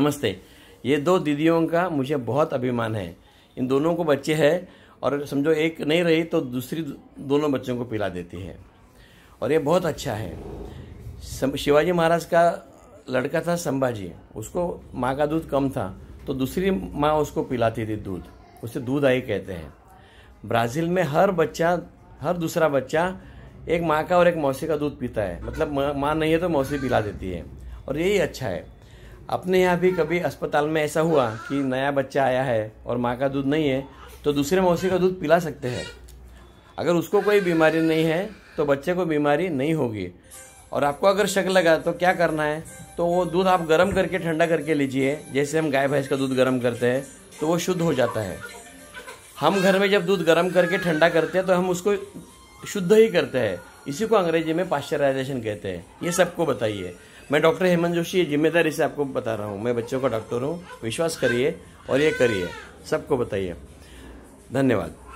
नमस्ते ये दो दीदियों का मुझे बहुत अभिमान है इन दोनों को बच्चे हैं और समझो एक नहीं रही तो दूसरी दोनों बच्चों को पिला देती है और ये बहुत अच्छा है शिवाजी महाराज का लड़का था संभाजी उसको माँ का दूध कम था तो दूसरी माँ उसको पिलाती थी दूध उसे दूध आई कहते हैं ब्राज़ील में हर बच्चा हर दूसरा बच्चा एक माँ का और एक मौसी का दूध पीता है मतलब माँ नहीं है तो मौसी पिला देती है और यही अच्छा है अपने यहाँ भी कभी अस्पताल में ऐसा हुआ कि नया बच्चा आया है और माँ का दूध नहीं है तो दूसरे मौसी का दूध पिला सकते हैं अगर उसको कोई बीमारी नहीं है तो बच्चे को बीमारी नहीं होगी और आपको अगर शक लगा तो क्या करना है तो वो दूध आप गर्म करके ठंडा करके लीजिए जैसे हम गाय भैंस का दूध गर्म करते हैं तो वो शुद्ध हो जाता है हम घर में जब दूध गर्म करके ठंडा करते हैं तो हम उसको शुद्ध ही करते हैं इसी को अंग्रेजी में पाश्चराइजेशन कहते हैं ये सबको बताइए मैं डॉक्टर हेमंत जोशी ये जिम्मेदारी से आपको बता रहा हूँ मैं बच्चों का डॉक्टर हूँ विश्वास करिए और ये करिए सबको बताइए धन्यवाद